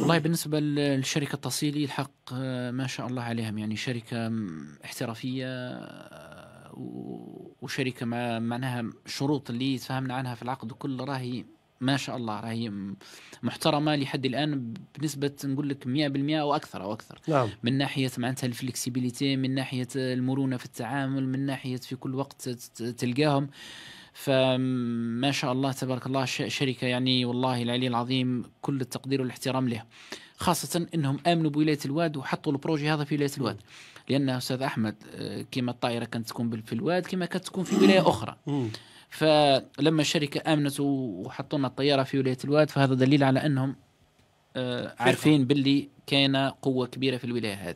والله بالنسبة للشركة التصيلي الحق آه، ما شاء الله عليهم يعني شركة احترافية آه، وشركة ما معناها شروط اللي تفهمنا عنها في العقد كل راهي ما شاء الله راهي محترمه لحد الان بنسبه نقول لك 100% او اكثر او اكثر نعم. من ناحيه معناتها الفلكسيبيليتي من ناحيه المرونه في التعامل من ناحيه في كل وقت تلقاهم فما شاء الله تبارك الله شركه يعني والله العلي العظيم كل التقدير والاحترام لها خاصه انهم امنوا بولايه الواد وحطوا البروجي هذا في ولايه الواد لان استاذ احمد آه، كما الطائره كانت تكون في الواد كما كانت تكون في ولايه اخرى فلما الشركه امنت وحطوا لنا الطياره في ولايه الواد فهذا دليل على انهم آه، عارفين باللي كاينه قوه كبيره في الولايه هذه